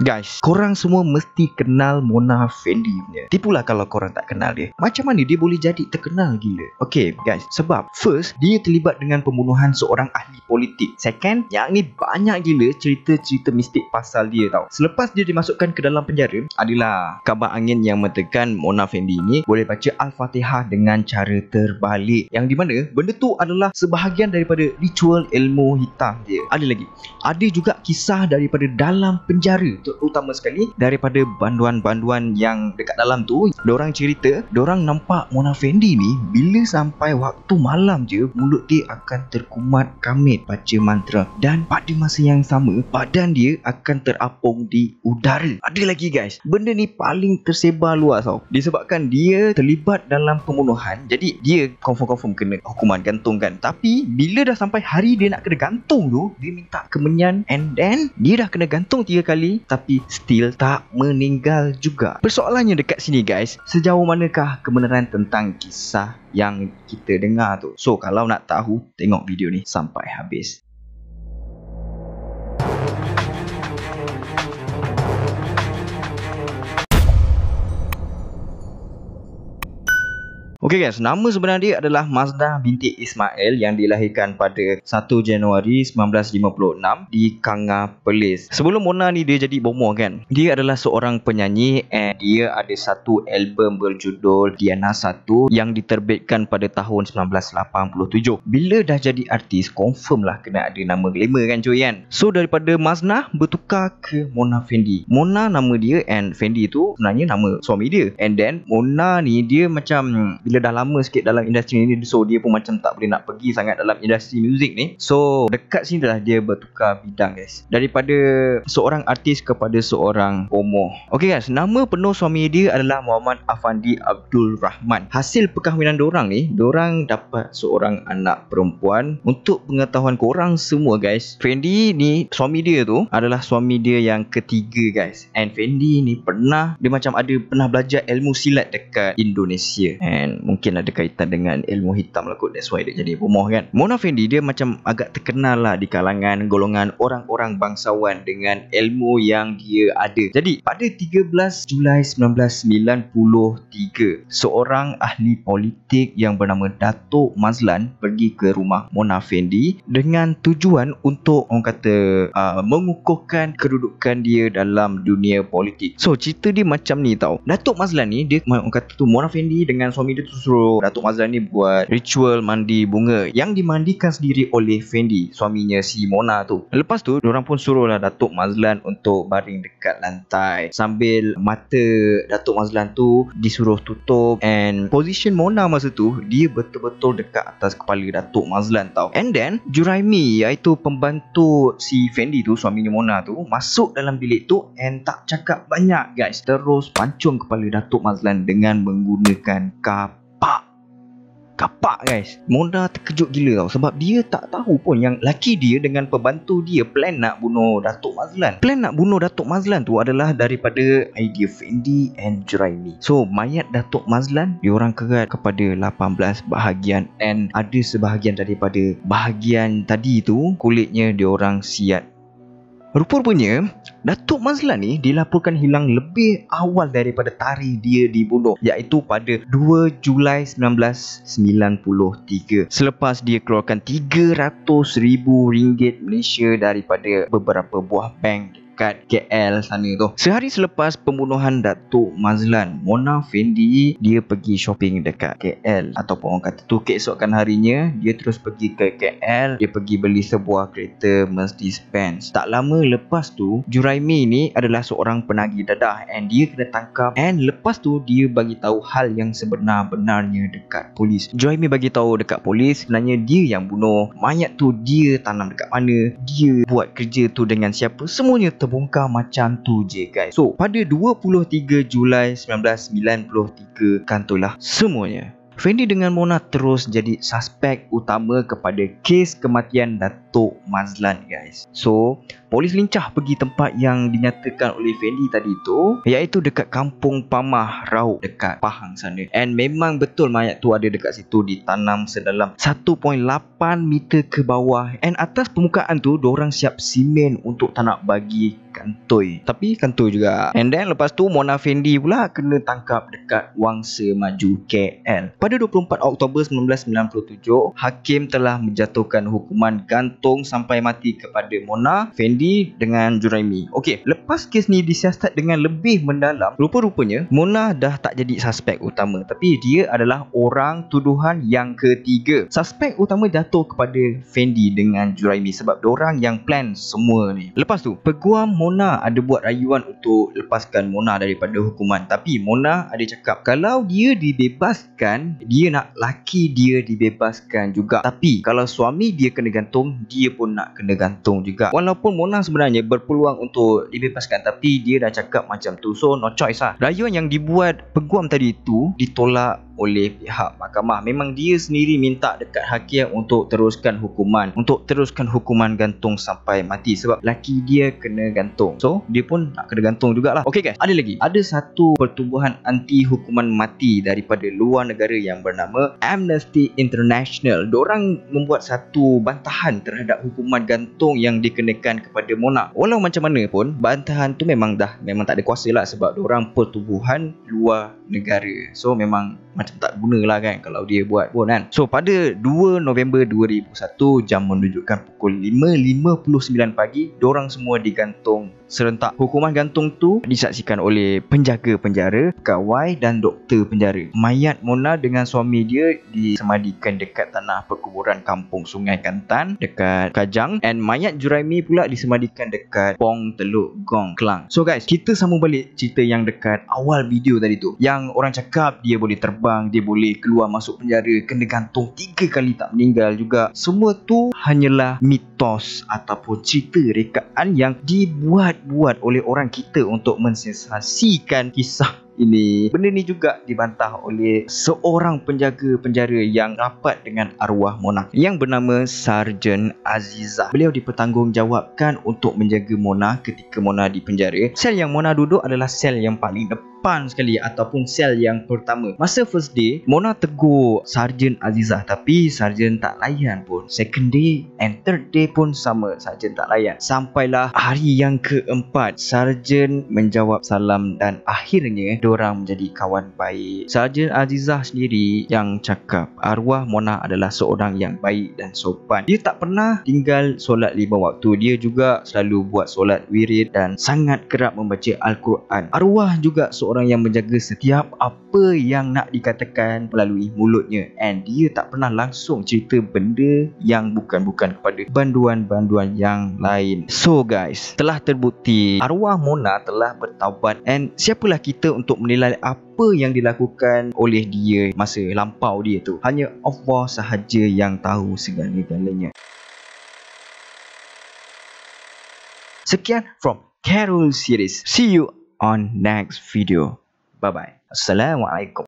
Guys, korang semua mesti kenal Mona Fendi punya. Tipulah kalau korang tak kenal dia. Macam mana dia boleh jadi terkenal gila? Okay guys, sebab first, dia terlibat dengan pembunuhan seorang ahli politik. Second, yang ni banyak gila cerita-cerita mistik pasal dia tau. Selepas dia dimasukkan ke dalam penjara, adalah kabar angin yang menekan Mona Fendi ni boleh baca Al-Fatihah dengan cara terbalik. Yang di mana, benda tu adalah sebahagian daripada ritual ilmu hitam dia. Ada lagi, ada juga kisah daripada dalam penjara tu terutama sekali daripada banduan-banduan yang dekat dalam tu orang cerita orang nampak Mona Fendi ni bila sampai waktu malam je mulut dia akan terkumat kamit baca mantra dan pada masa yang sama badan dia akan terapung di udara ada lagi guys benda ni paling tersebar luas tau disebabkan dia terlibat dalam pembunuhan jadi dia confirm-confirm kena hukuman gantung kan tapi bila dah sampai hari dia nak kena gantung tu dia minta kemenyan and then dia dah kena gantung tiga kali tapi tapi still tak meninggal juga. Persoalannya dekat sini guys, sejauh manakah kebenaran tentang kisah yang kita dengar tu. So kalau nak tahu, tengok video ni sampai habis. Okey guys, nama sebenarnya dia adalah Mazda binti Ismail yang dilahirkan pada 1 Januari 1956 di Kanga Perlis. Sebelum Mona ni dia jadi bomo kan. Dia adalah seorang penyanyi and dia ada satu album berjudul Diana 1 yang diterbitkan pada tahun 1987. Bila dah jadi artis, confirm lah kena ada nama glamour kan cuy kan. So daripada Mazda bertukar ke Mona Fendi. Mona nama dia and Fendi tu sebenarnya nama suami dia. And then Mona ni dia macam bila dah lama sikit dalam industri ni so dia pun macam tak boleh nak pergi sangat dalam industri muzik ni so dekat sini lah dia bertukar bidang guys daripada seorang artis kepada seorang homo ok guys nama penuh suami dia adalah Muhammad Afandi Abdul Rahman hasil perkahwinan dorang ni dorang dapat seorang anak perempuan untuk pengetahuan korang semua guys Fendi ni suami dia tu adalah suami dia yang ketiga guys and Fendi ni pernah dia macam ada pernah belajar ilmu silat dekat Indonesia and mungkin ada kaitan dengan ilmu hitam lah kot. That's why dia jadi pemoh kan. Mona Fendi dia macam agak terkenal lah di kalangan golongan orang-orang bangsawan dengan ilmu yang dia ada. Jadi pada 13 Julai 1993, seorang ahli politik yang bernama Datuk Mazlan pergi ke rumah Mona Fendi dengan tujuan untuk orang kata uh, mengukuhkan kedudukan dia dalam dunia politik. So cerita dia macam ni tau. Datuk Mazlan ni dia orang kata tu Mona Fendi dengan suami dia suruh Datuk Mazlan ni buat ritual mandi bunga yang dimandikan sendiri oleh Fendi, suaminya si Mona tu. Lepas tu, orang pun suruhlah Datuk Mazlan untuk baring dekat lantai sambil mata Datuk Mazlan tu disuruh tutup and position Mona masa tu dia betul-betul dekat atas kepala Datuk Mazlan tau. And then Juraimi iaitu pembantu si Fendi tu suaminya Mona tu masuk dalam bilik tu and tak cakap banyak guys terus pancung kepala Datuk Mazlan dengan menggunakan kap kapak guys Mona terkejut gila tau sebab dia tak tahu pun yang laki dia dengan pembantu dia plan nak bunuh Datuk Mazlan plan nak bunuh Datuk Mazlan tu adalah daripada idea Fendi and Jeraimi so mayat Datuk Mazlan diorang kerat kepada 18 bahagian and ada sebahagian daripada bahagian tadi tu kulitnya diorang siat Rupanya, Datuk Mazlan ni dilaporkan hilang lebih awal daripada tarikh dia dibunuh iaitu pada 2 Julai 1993 selepas dia keluarkan RM300,000 Malaysia daripada beberapa buah bank dekat KL sana tu. Sehari selepas pembunuhan Datuk Mazlan, Mona Fendi dia pergi shopping dekat KL ataupun orang kata tu keesokan harinya dia terus pergi ke KL, dia pergi beli sebuah kereta Mercedes Benz. Tak lama lepas tu, Juraimi ni adalah seorang penagih dadah and dia kena tangkap and lepas tu dia bagi tahu hal yang sebenar-benarnya dekat polis. Juraimi bagi tahu dekat polis sebenarnya dia yang bunuh, mayat tu dia tanam dekat mana, dia buat kerja tu dengan siapa, semuanya ter- terbongkar macam tu je guys. So, pada 23 Julai 1993 kantolah semuanya. Fendi dengan Mona terus jadi suspek utama kepada kes kematian Datuk Mazlan guys. So, polis lincah pergi tempat yang dinyatakan oleh Fendi tadi tu iaitu dekat kampung Pamah Rauk dekat Pahang sana. And memang betul mayat tu ada dekat situ ditanam sedalam 1.8 meter ke bawah. And atas permukaan tu, orang siap simen untuk tak nak bagi kantoi. Tapi kantoi juga. And then lepas tu Mona Fendi pula kena tangkap dekat Wangsa Maju KL. Pada 24 Oktober 1997, hakim telah menjatuhkan hukuman gantung sampai mati kepada Mona, Fendi dengan Juraimi. Okey, lepas kes ni disiasat dengan lebih mendalam, rupa-rupanya Mona dah tak jadi suspek utama tapi dia adalah orang tuduhan yang ketiga. Suspek utama jatuh kepada Fendi dengan Juraimi sebab orang yang plan semua ni. Lepas tu, peguam Mona ada buat rayuan untuk lepaskan Mona daripada hukuman tapi Mona ada cakap kalau dia dibebaskan dia nak laki dia dibebaskan juga tapi kalau suami dia kena gantung dia pun nak kena gantung juga walaupun Mona sebenarnya berpeluang untuk dibebaskan tapi dia dah cakap macam tu so no choice lah rayuan yang dibuat peguam tadi itu ditolak oleh pihak mahkamah memang dia sendiri minta dekat hakim untuk teruskan hukuman untuk teruskan hukuman gantung sampai mati sebab laki dia kena gantung so dia pun nak kena gantung jugalah okey guys ada lagi ada satu pertubuhan anti hukuman mati daripada luar negara yang bernama Amnesty International diorang membuat satu bantahan terhadap hukuman gantung yang dikenakan kepada Mona walau macam mana pun bantahan tu memang dah memang tak ada kuasa lah sebab diorang pertubuhan luar negara so memang macam tak guna lah kan kalau dia buat pun kan so pada 2 November 2001 jam menunjukkan pukul 5.59 pagi diorang semua digantung serentak hukuman gantung tu disaksikan oleh penjaga penjara kawai dan doktor penjara mayat Mona dengan suami dia disemadikan dekat tanah perkuburan kampung sungai Kantan dekat Kajang and mayat Juraimi pula disemadikan dekat Pong Teluk Gong Klang so guys kita sambung balik cerita yang dekat awal video tadi tu yang orang cakap dia boleh terbang bang dia boleh keluar masuk penjara kena gantung tiga kali tak meninggal juga semua tu hanyalah mitos ataupun cerita rekaan yang dibuat-buat oleh orang kita untuk mensensasikan kisah ini benda ni juga dibantah oleh seorang penjaga penjara yang rapat dengan arwah Mona yang bernama Sarjan Aziza. Beliau dipertanggungjawabkan untuk menjaga Mona ketika Mona di penjara. Sel yang Mona duduk adalah sel yang paling depan depan sekali ataupun sel yang pertama. Masa first day, Mona tegur Sarjan Azizah tapi Sarjan tak layan pun. Second day, and third day pun sama Sarjan tak layan Sampailah hari yang keempat Sarjan menjawab salam dan akhirnya orang menjadi kawan baik Sarjan Azizah sendiri yang cakap Arwah Mona adalah seorang yang baik dan sopan Dia tak pernah tinggal solat lima waktu Dia juga selalu buat solat wirid dan sangat kerap membaca Al-Quran Arwah juga seorang yang menjaga setiap apa yang nak dikatakan melalui mulutnya And dia tak pernah langsung cerita benda yang bukan dan bukan kepada banduan-banduan yang lain. So guys, telah terbukti arwah Mona telah bertaubat and siapalah kita untuk menilai apa yang dilakukan oleh dia masa lampau dia tu. Hanya Allah sahaja yang tahu segala-galanya. Sekian from Carol Series. See you on next video. Bye-bye. Assalamualaikum.